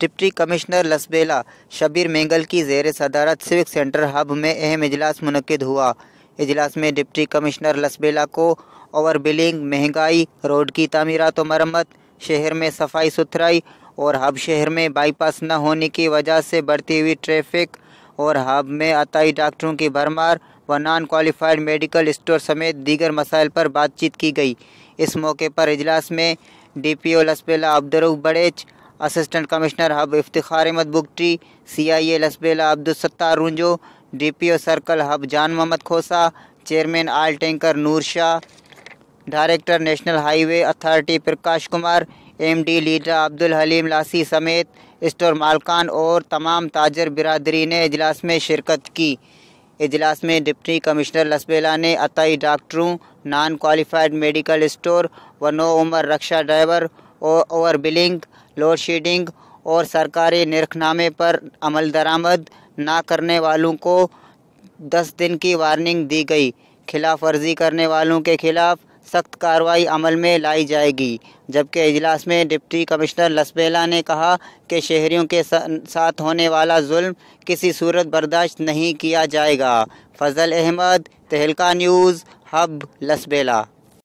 deputy commissioner Lasbela Shabir Mengal की जेर सदारत सिविक सेंटर हब में अहम इजलास मनद हुआ इजलास में डिप्टी कमिश्नर लसबेला को ओवर बिलिंग महंगाई रोड की तमीरत व मरम्मत शहर में सफाई सुथराई और हब शहर में बाईपास न होने की वजह से बढ़ती हुई ट्रैफिक और हब में अतई डॉक्टरों की भरमार व नॉन क्वालिफाइड मेडिकल स्टोर समेत दीगर मसाइल पर बातचीत की गई इस मौके पर इजलास में डी पी ओ लसबेला अब्दरुख बड़ेच assistant commissioner Hub Iftar Ahmad Bugti C I A Lasbela Abdulsattar Runjho D P O circle Hub Jan Mohammad Khosa chairman oil tanker Noor Shah director national highway authority Prakash Kumar M D leader Abdul Haleem Lasi समेत स्टोर मालकान और तमाम ताजर बिरदरी ने इजलास में शिरकत की इजलास में डिप्टी कमिश्नर लसबेला ने अतई डॉक्टरों नॉन क्वालिफाइड मेडिकल स्टोर व नो उम्र रक्षा ड्राइवर और ओवर बिलिंग लोड शेडिंग और सरकारी निरखनामे पर अमल दरामद ना करने वालों को दस दिन की वार्निंग दी गई खिलाफ वर्जी करने वालों के खिलाफ सख्त कार्रवाई अमल में लाई जाएगी जबकि इजलास में डिप्टी कमिश्नर लसबेला ने कहा कि शहरियों के साथ होने वाला जुल्म किसी सूरत बर्दाश्त नहीं किया जाएगा फजल अहमद तहलका न्यूज़ हब लसबेला